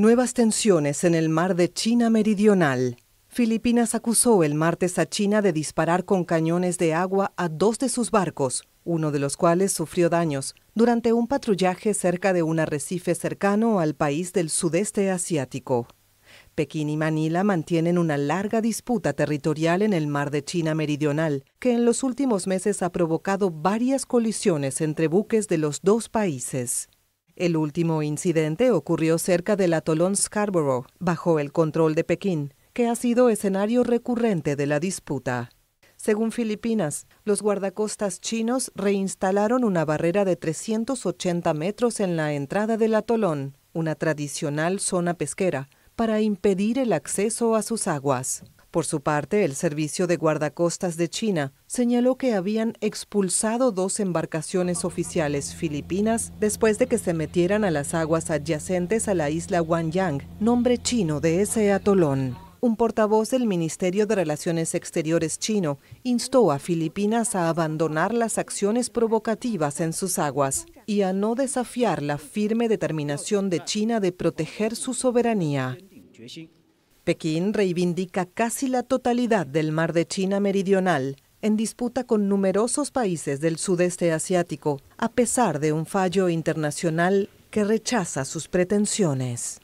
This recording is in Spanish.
Nuevas tensiones en el mar de China Meridional. Filipinas acusó el martes a China de disparar con cañones de agua a dos de sus barcos, uno de los cuales sufrió daños, durante un patrullaje cerca de un arrecife cercano al país del sudeste asiático. Pekín y Manila mantienen una larga disputa territorial en el mar de China Meridional, que en los últimos meses ha provocado varias colisiones entre buques de los dos países. El último incidente ocurrió cerca del atolón Scarborough, bajo el control de Pekín, que ha sido escenario recurrente de la disputa. Según Filipinas, los guardacostas chinos reinstalaron una barrera de 380 metros en la entrada del atolón, una tradicional zona pesquera, para impedir el acceso a sus aguas. Por su parte, el Servicio de Guardacostas de China señaló que habían expulsado dos embarcaciones oficiales filipinas después de que se metieran a las aguas adyacentes a la isla Wanyang, nombre chino de ese atolón. Un portavoz del Ministerio de Relaciones Exteriores chino instó a Filipinas a abandonar las acciones provocativas en sus aguas y a no desafiar la firme determinación de China de proteger su soberanía. Pekín reivindica casi la totalidad del mar de China meridional en disputa con numerosos países del sudeste asiático, a pesar de un fallo internacional que rechaza sus pretensiones.